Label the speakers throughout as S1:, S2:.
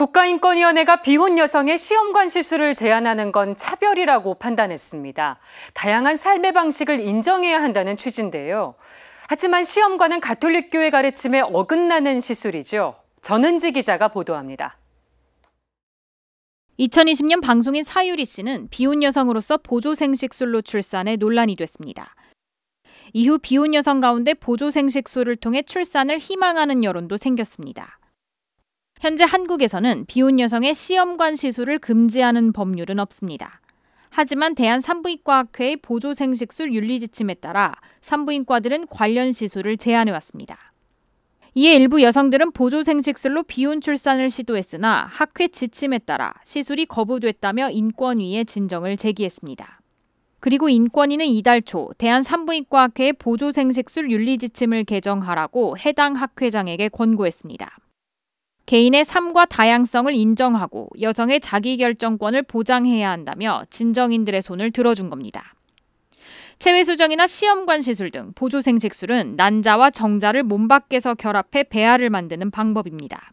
S1: 국가인권위원회가 비혼 여성의 시험관 시술을 제한하는 건 차별이라고 판단했습니다. 다양한 삶의 방식을 인정해야 한다는 취지인데요. 하지만 시험관은 가톨릭교회 가르침에 어긋나는 시술이죠. 전은지 기자가 보도합니다. 2020년 방송인 사유리 씨는 비혼 여성으로서 보조 생식술로 출산해 논란이 됐습니다. 이후 비혼 여성 가운데 보조 생식술을 통해 출산을 희망하는 여론도 생겼습니다. 현재 한국에서는 비혼 여성의 시험관 시술을 금지하는 법률은 없습니다. 하지만 대한산부인과학회의 보조생식술 윤리지침에 따라 산부인과들은 관련 시술을 제안해 왔습니다. 이에 일부 여성들은 보조생식술로 비혼 출산을 시도했으나 학회 지침에 따라 시술이 거부됐다며 인권위에 진정을 제기했습니다. 그리고 인권위는 이달 초 대한산부인과학회의 보조생식술 윤리지침을 개정하라고 해당 학회장에게 권고했습니다. 개인의 삶과 다양성을 인정하고 여성의 자기결정권을 보장해야 한다며 진정인들의 손을 들어준 겁니다. 체외수정이나 시험관 시술 등 보조생 식술은 난자와 정자를 몸 밖에서 결합해 배아를 만드는 방법입니다.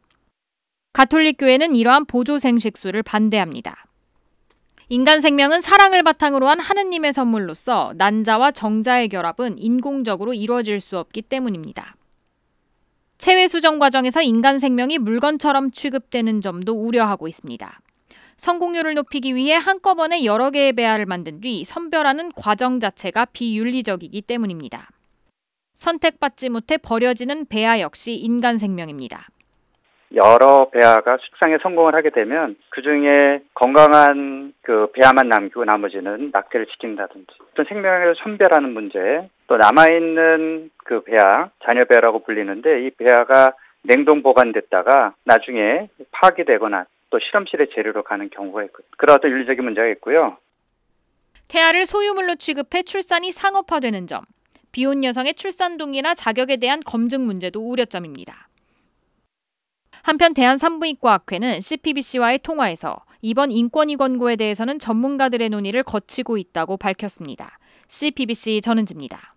S1: 가톨릭 교회는 이러한 보조생 식술을 반대합니다. 인간 생명은 사랑을 바탕으로 한 하느님의 선물로서 난자와 정자의 결합은 인공적으로 이루어질 수 없기 때문입니다. 해외 수정 과정에서 인간 생명이 물건처럼 취급되는 점도 우려하고 있습니다. 성공률을 높이기 위해 한꺼번에 여러 개의 배아를 만든 뒤 선별하는 과정 자체가 비윤리적이기 때문입니다. 선택받지 못해 버려지는 배아 역시 인간 생명입니다.
S2: 여러 배아가 숙성에 성공을 하게 되면 그 중에 건강한 그 배아만 남기고 나머지는 낙태를 지킨다든지 또 생명을 선별하는 문제 또 남아있는 그 배아, 자녀 배아라고 불리는데 이 배아가 냉동 보관됐다가 나중에 파괴되거나또 실험실의 재료로 가는 경우가 있고 그런 어떤 윤리적인 문제가 있고요.
S1: 태아를 소유물로 취급해 출산이 상업화되는 점, 비혼 여성의 출산 동의나 자격에 대한 검증 문제도 우려점입니다. 한편 대한산부인과학회는 CPBC와의 통화에서 이번 인권위 권고에 대해서는 전문가들의 논의를 거치고 있다고 밝혔습니다. CPBC 전은지입니다.